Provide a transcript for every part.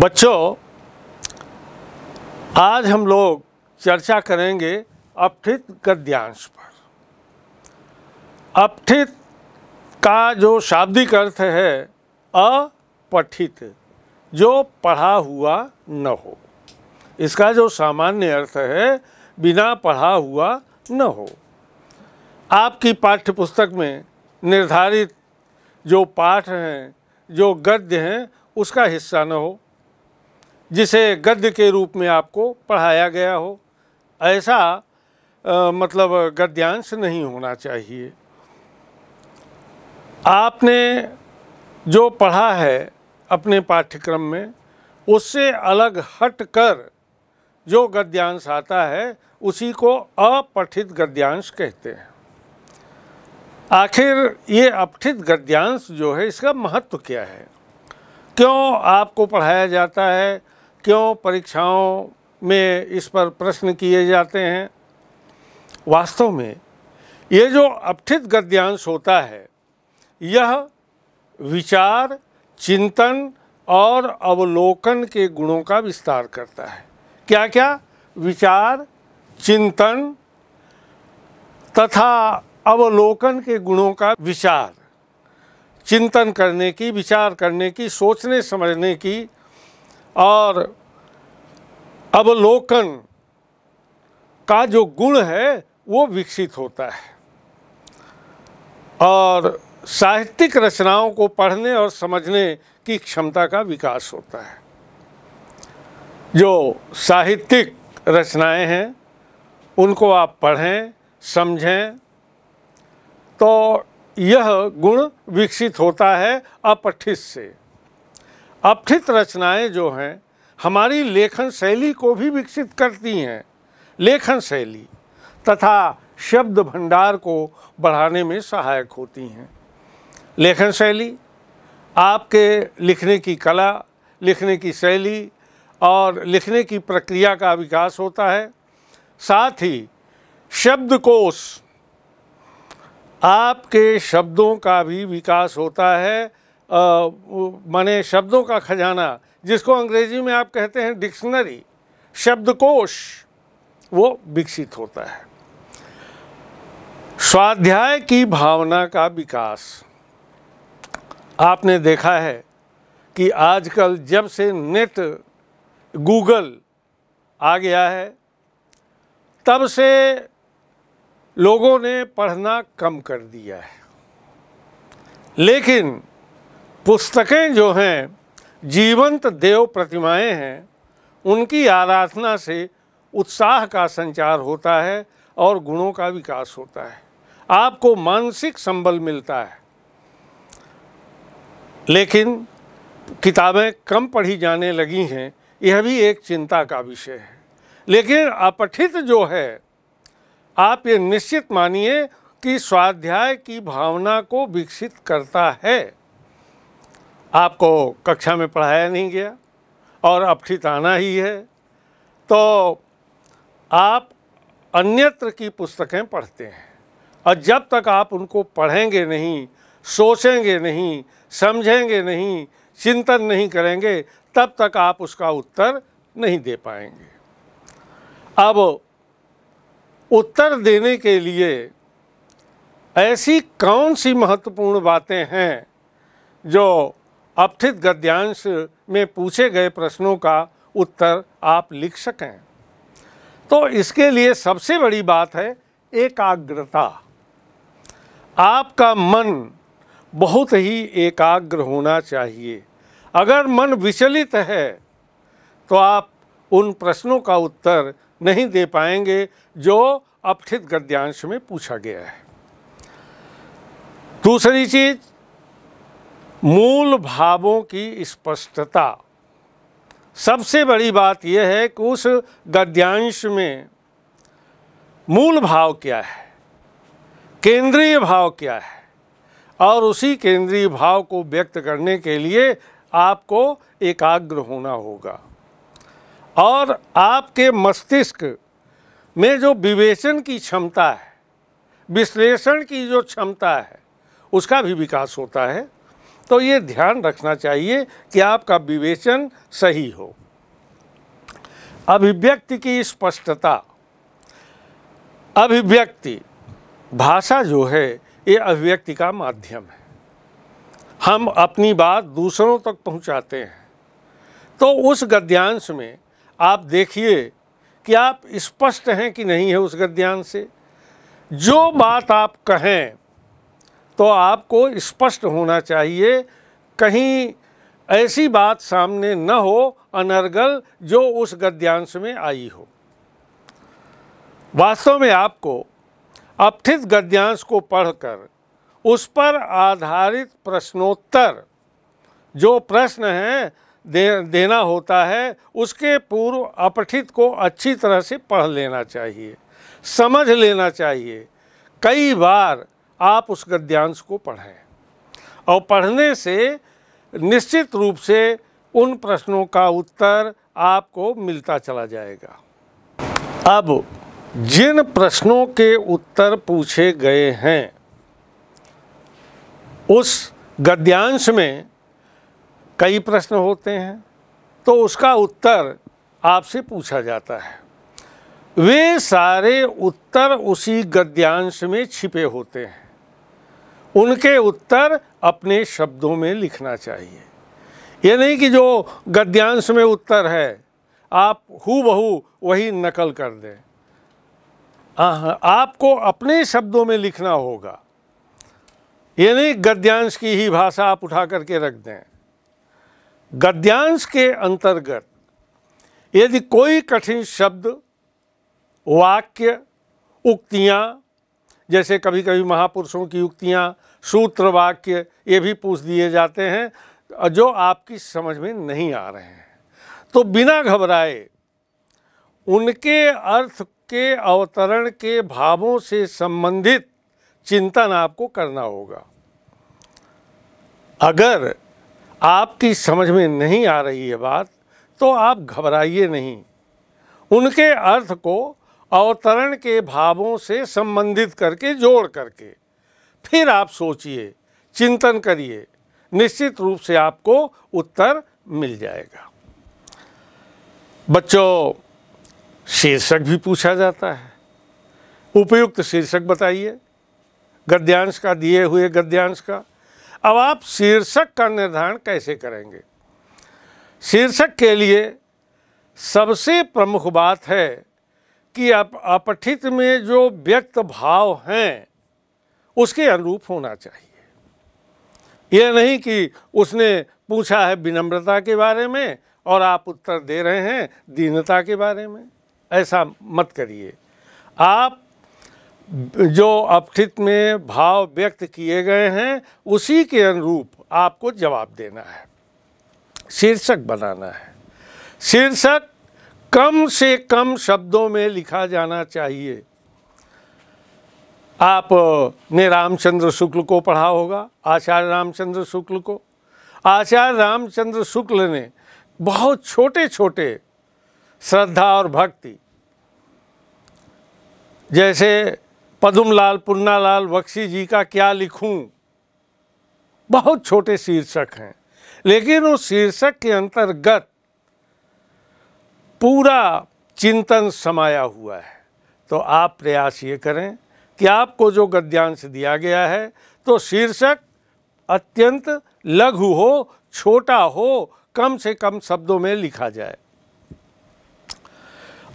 बच्चों आज हम लोग चर्चा करेंगे अपठित गद्यांश पर अपठित का जो शाब्दिक अर्थ है अपठित जो पढ़ा हुआ न हो इसका जो सामान्य अर्थ है बिना पढ़ा हुआ न हो आपकी पाठ्य पुस्तक में निर्धारित जो पाठ हैं जो गद्य हैं उसका हिस्सा न हो जिसे गद्य के रूप में आपको पढ़ाया गया हो ऐसा आ, मतलब गद्यांश नहीं होना चाहिए आपने जो पढ़ा है अपने पाठ्यक्रम में उससे अलग हट कर जो गद्यांश आता है उसी को अपठित गद्यांश कहते हैं आखिर ये अपठित गद्यांश जो है इसका महत्व क्या है क्यों आपको पढ़ाया जाता है क्यों परीक्षाओं में इस पर प्रश्न किए जाते हैं वास्तव में ये जो अपठित गद्यांश होता है यह विचार चिंतन और अवलोकन के गुणों का विस्तार करता है क्या क्या विचार चिंतन तथा अवलोकन के गुणों का विचार चिंतन करने की विचार करने की सोचने समझने की और अवलोकन का जो गुण है वो विकसित होता है और साहित्यिक रचनाओं को पढ़ने और समझने की क्षमता का विकास होता है जो साहित्यिक रचनाएं हैं उनको आप पढ़ें समझें तो यह गुण विकसित होता है अपठित से अपठित रचनाएं जो हैं हमारी लेखन शैली को भी विकसित करती हैं लेखन शैली तथा शब्द भंडार को बढ़ाने में सहायक होती हैं लेखन शैली आपके लिखने की कला लिखने की शैली और लिखने की प्रक्रिया का विकास होता है साथ ही शब्दकोश आपके शब्दों का भी विकास होता है माने शब्दों का खजाना जिसको अंग्रेजी में आप कहते हैं डिक्शनरी शब्दकोश वो विकसित होता है स्वाध्याय की भावना का विकास आपने देखा है कि आजकल जब से नेट गूगल आ गया है तब से लोगों ने पढ़ना कम कर दिया है लेकिन पुस्तकें जो हैं जीवंत देव प्रतिमाएं हैं उनकी आराधना से उत्साह का संचार होता है और गुणों का विकास होता है आपको मानसिक संबल मिलता है लेकिन किताबें कम पढ़ी जाने लगी हैं यह भी एक चिंता का विषय है लेकिन अपठित जो है आप ये निश्चित मानिए कि स्वाध्याय की भावना को विकसित करता है आपको कक्षा में पढ़ाया नहीं गया और अब आना ही है तो आप अन्यत्र की पुस्तकें पढ़ते हैं और जब तक आप उनको पढ़ेंगे नहीं सोचेंगे नहीं समझेंगे नहीं चिंतन नहीं करेंगे तब तक आप उसका उत्तर नहीं दे पाएंगे अब उत्तर देने के लिए ऐसी कौन सी महत्वपूर्ण बातें हैं जो अपथित गद्यांश में पूछे गए प्रश्नों का उत्तर आप लिख सकें तो इसके लिए सबसे बड़ी बात है एकाग्रता आपका मन बहुत ही एकाग्र होना चाहिए अगर मन विचलित है तो आप उन प्रश्नों का उत्तर नहीं दे पाएंगे जो अपथित गद्यांश में पूछा गया है दूसरी चीज़ मूल भावों की स्पष्टता सबसे बड़ी बात यह है कि उस गद्यांश में मूल भाव क्या है केंद्रीय भाव क्या है और उसी केंद्रीय भाव को व्यक्त करने के लिए आपको एकाग्र होना होगा और आपके मस्तिष्क में जो विवेचन की क्षमता है विश्लेषण की जो क्षमता है उसका भी विकास होता है तो ये ध्यान रखना चाहिए कि आपका विवेचन सही हो अभिव्यक्ति की स्पष्टता अभिव्यक्ति भाषा जो है ये अभिव्यक्ति का माध्यम है हम अपनी बात दूसरों तक पहुंचाते हैं तो उस गद्यांश में आप देखिए कि आप स्पष्ट हैं कि नहीं है उस गद्यांश से जो बात आप कहें तो आपको स्पष्ट होना चाहिए कहीं ऐसी बात सामने न हो अनर्गल जो उस गद्यांश में आई हो वास्तव में आपको अपठित गद्यांश को पढ़कर उस पर आधारित प्रश्नोत्तर जो प्रश्न हैं दे, देना होता है उसके पूर्व अपठित को अच्छी तरह से पढ़ लेना चाहिए समझ लेना चाहिए कई बार आप उस गद्यांश को पढ़ें और पढ़ने से निश्चित रूप से उन प्रश्नों का उत्तर आपको मिलता चला जाएगा अब जिन प्रश्नों के उत्तर पूछे गए हैं उस गद्यांश में कई प्रश्न होते हैं तो उसका उत्तर आपसे पूछा जाता है वे सारे उत्तर उसी गद्यांश में छिपे होते हैं उनके उत्तर अपने शब्दों में लिखना चाहिए ये नहीं कि जो गद्यांश में उत्तर है आप हु बहू वही नकल कर दें आपको अपने शब्दों में लिखना होगा ये नहीं गद्यांश की ही भाषा आप उठा करके रख दें गद्यांश के अंतर्गत यदि कोई कठिन शब्द वाक्य उक्तियाँ जैसे कभी कभी महापुरुषों की युक्तियाँ सूत्र वाक्य ये भी पूछ दिए जाते हैं जो आपकी समझ में नहीं आ रहे हैं तो बिना घबराए उनके अर्थ के अवतरण के भावों से संबंधित चिंतन आपको करना होगा अगर आपकी समझ में नहीं आ रही है बात तो आप घबराइए नहीं उनके अर्थ को अवतरण के भावों से संबंधित करके जोड़ करके फिर आप सोचिए चिंतन करिए निश्चित रूप से आपको उत्तर मिल जाएगा बच्चों शीर्षक भी पूछा जाता है उपयुक्त शीर्षक बताइए गद्यांश का दिए हुए गद्यांश का अब आप शीर्षक का निर्धारण कैसे करेंगे शीर्षक के लिए सबसे प्रमुख बात है कि आप अपठित में जो व्यक्त भाव हैं उसके अनुरूप होना चाहिए यह नहीं कि उसने पूछा है विनम्रता के बारे में और आप उत्तर दे रहे हैं दीनता के बारे में ऐसा मत करिए आप जो अपठित में भाव व्यक्त किए गए हैं उसी के अनुरूप आपको जवाब देना है शीर्षक बनाना है शीर्षक कम से कम शब्दों में लिखा जाना चाहिए आप ने रामचंद्र शुक्ल को पढ़ा होगा आचार्य रामचंद्र शुक्ल को आचार्य रामचंद्र शुक्ल ने बहुत छोटे छोटे श्रद्धा और भक्ति जैसे पदुमलाल पुन्नालाल बख्शी जी का क्या लिखूं बहुत छोटे शीर्षक हैं लेकिन उस शीर्षक के अंतर्गत पूरा चिंतन समाया हुआ है तो आप प्रयास ये करें कि आपको जो गद्यांश दिया गया है तो शीर्षक अत्यंत लघु हो छोटा हो कम से कम शब्दों में लिखा जाए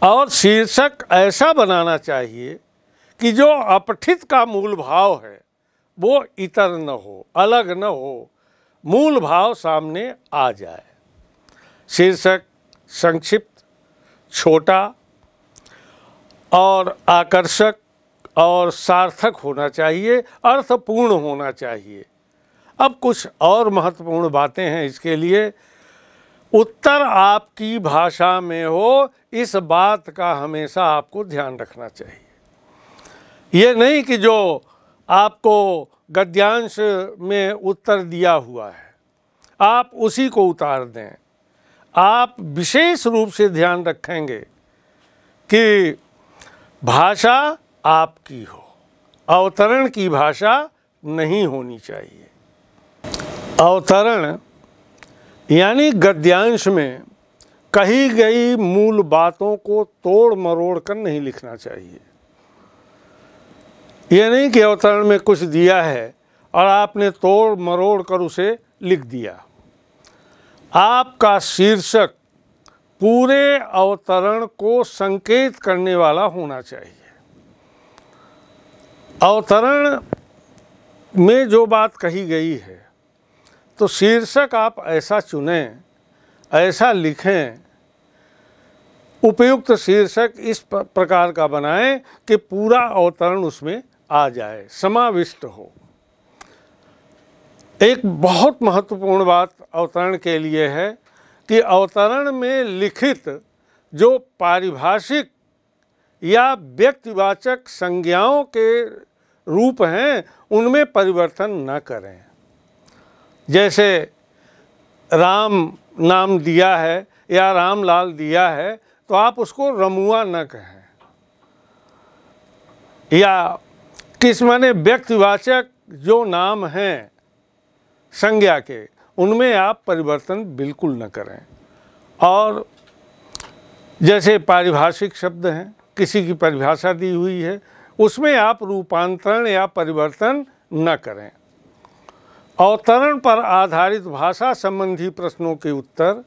और शीर्षक ऐसा बनाना चाहिए कि जो अपठित का मूल भाव है वो इतर न हो अलग न हो मूल भाव सामने आ जाए शीर्षक संक्षिप्त छोटा और आकर्षक और सार्थक होना चाहिए अर्थपूर्ण होना चाहिए अब कुछ और महत्वपूर्ण बातें हैं इसके लिए उत्तर आपकी भाषा में हो इस बात का हमेशा आपको ध्यान रखना चाहिए ये नहीं कि जो आपको गद्यांश में उत्तर दिया हुआ है आप उसी को उतार दें आप विशेष रूप से ध्यान रखेंगे कि भाषा आपकी हो अवतरण की भाषा नहीं होनी चाहिए अवतरण यानी गद्यांश में कही गई मूल बातों को तोड़ मरोड़ कर नहीं लिखना चाहिए ये नहीं कि अवतरण में कुछ दिया है और आपने तोड़ मरोड़ कर उसे लिख दिया आपका शीर्षक पूरे अवतरण को संकेत करने वाला होना चाहिए अवतरण में जो बात कही गई है तो शीर्षक आप ऐसा चुने ऐसा लिखें उपयुक्त शीर्षक इस प्रकार का बनाएं कि पूरा अवतरण उसमें आ जाए समाविष्ट हो एक बहुत महत्वपूर्ण बात अवतरण के लिए है कि अवतरण में लिखित जो पारिभाषिक या व्यक्तिवाचक संज्ञाओं के रूप हैं उनमें परिवर्तन न करें जैसे राम नाम दिया है या रामलाल दिया है तो आप उसको रमुआ न कहें या किस माने व्यक्तिवाचक जो नाम हैं संज्ञा के उनमें आप परिवर्तन बिल्कुल न करें और जैसे पारिभाषिक शब्द हैं किसी की परिभाषा दी हुई है उसमें आप रूपांतरण या परिवर्तन न करें अवतरण पर आधारित भाषा संबंधी प्रश्नों के उत्तर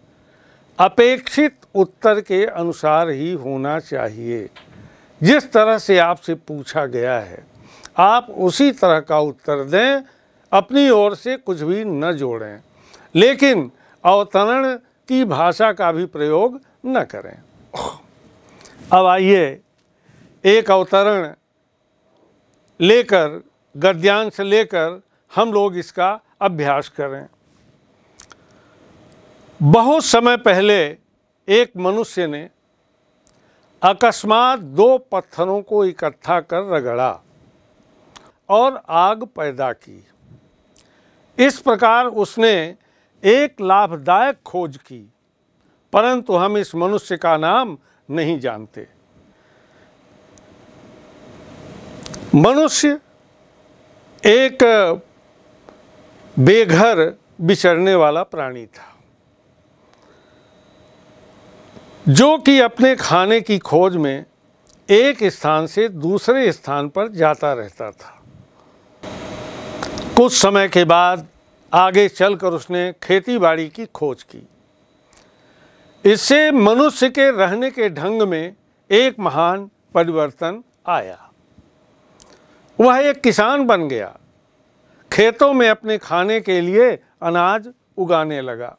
अपेक्षित उत्तर के अनुसार ही होना चाहिए जिस तरह से आपसे पूछा गया है आप उसी तरह का उत्तर दें अपनी ओर से कुछ भी न जोड़ें लेकिन अवतरण की भाषा का भी प्रयोग न करें अब आइए एक अवतरण लेकर गद्यांश लेकर हम लोग इसका अभ्यास करें बहुत समय पहले एक मनुष्य ने अकस्मात दो पत्थरों को इकट्ठा कर रगड़ा और आग पैदा की इस प्रकार उसने एक लाभदायक खोज की परंतु हम इस मनुष्य का नाम नहीं जानते मनुष्य एक बेघर बिचरने वाला प्राणी था जो कि अपने खाने की खोज में एक स्थान से दूसरे स्थान पर जाता रहता था कुछ समय के बाद आगे चलकर उसने खेतीबाड़ी की खोज की इससे मनुष्य के रहने के ढंग में एक महान परिवर्तन आया वह एक किसान बन गया खेतों में अपने खाने के लिए अनाज उगाने लगा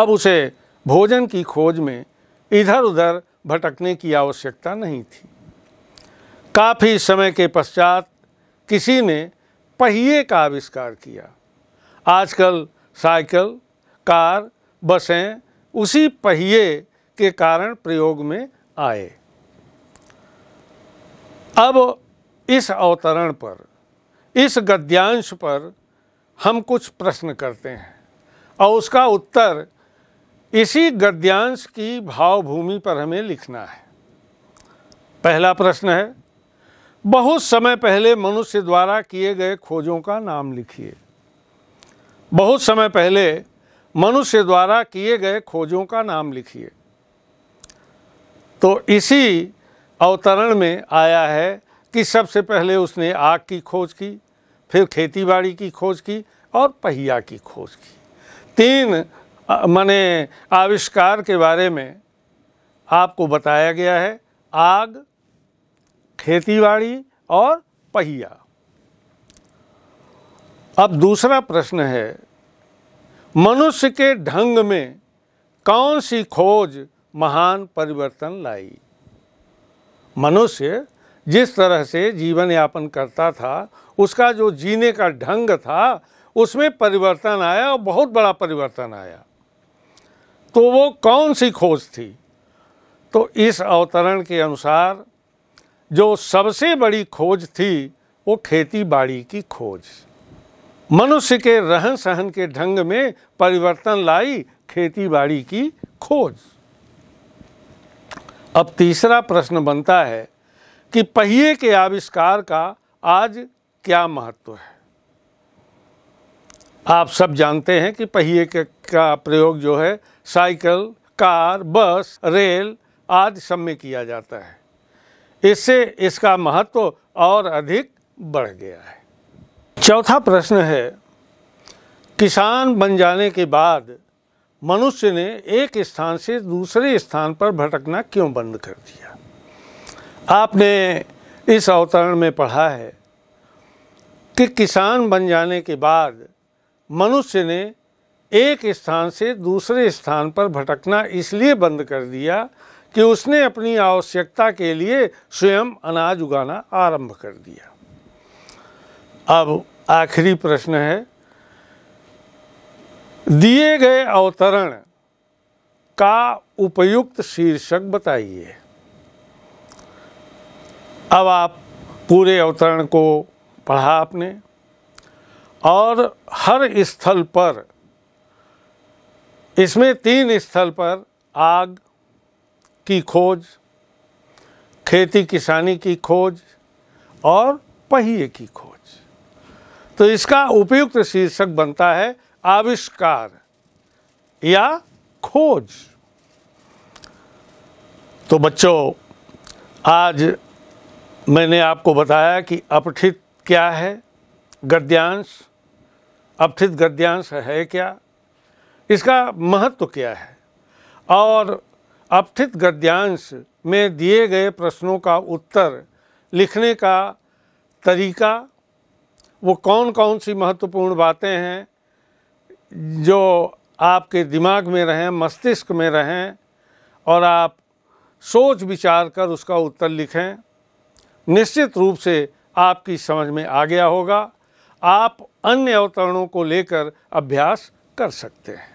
अब उसे भोजन की खोज में इधर उधर भटकने की आवश्यकता नहीं थी काफ़ी समय के पश्चात किसी ने पहिए का आविष्कार किया आजकल साइकिल कार बसें उसी पहिए के कारण प्रयोग में आए अब इस अवतरण पर इस गद्यांश पर हम कुछ प्रश्न करते हैं और उसका उत्तर इसी गद्यांश की भावभूमि पर हमें लिखना है पहला प्रश्न है बहुत समय पहले मनुष्य द्वारा किए गए खोजों का नाम लिखिए बहुत समय पहले मनुष्य द्वारा किए गए खोजों का नाम लिखिए तो इसी अवतरण में आया है कि सबसे पहले उसने आग की खोज की फिर खेतीबाड़ी की खोज की और पहिया की खोज की तीन माने आविष्कार के बारे में आपको बताया गया है आग खेतीबाड़ी और पहिया अब दूसरा प्रश्न है मनुष्य के ढंग में कौन सी खोज महान परिवर्तन लाई मनुष्य जिस तरह से जीवन यापन करता था उसका जो जीने का ढंग था उसमें परिवर्तन आया और बहुत बड़ा परिवर्तन आया तो वो कौन सी खोज थी तो इस अवतरण के अनुसार जो सबसे बड़ी खोज थी वो खेती बाड़ी की खोज मनुष्य के रहन सहन के ढंग में परिवर्तन लाई खेती बाड़ी की खोज अब तीसरा प्रश्न बनता है कि पहिए के आविष्कार का आज क्या महत्व है आप सब जानते हैं कि पहिए के का प्रयोग जो है साइकिल कार बस रेल आदि सब में किया जाता है इससे इसका महत्व और अधिक बढ़ गया है चौथा प्रश्न है किसान बन जाने के बाद मनुष्य ने एक स्थान से दूसरे स्थान पर भटकना क्यों बंद कर दिया आपने इस अवतरण में पढ़ा है कि किसान बन जाने के बाद मनुष्य ने एक स्थान से दूसरे स्थान पर भटकना इसलिए बंद कर दिया कि उसने अपनी आवश्यकता के लिए स्वयं अनाज उगाना आरंभ कर दिया अब आखिरी प्रश्न है दिए गए अवतरण का उपयुक्त शीर्षक बताइए अब आप पूरे अवतरण को पढ़ा आपने और हर स्थल पर इसमें तीन स्थल पर आग की खोज खेती किसानी की खोज और पहिए की खोज तो इसका उपयुक्त शीर्षक बनता है आविष्कार या खोज तो बच्चों आज मैंने आपको बताया कि अपठित क्या है गद्यांश अपठित गद्यांश है क्या इसका महत्व तो क्या है और अपथित गद्यांश में दिए गए प्रश्नों का उत्तर लिखने का तरीका वो कौन कौन सी महत्वपूर्ण बातें हैं जो आपके दिमाग में रहें मस्तिष्क में रहें और आप सोच विचार कर उसका उत्तर लिखें निश्चित रूप से आपकी समझ में आ गया होगा आप अन्य अवतरणों को लेकर अभ्यास कर सकते हैं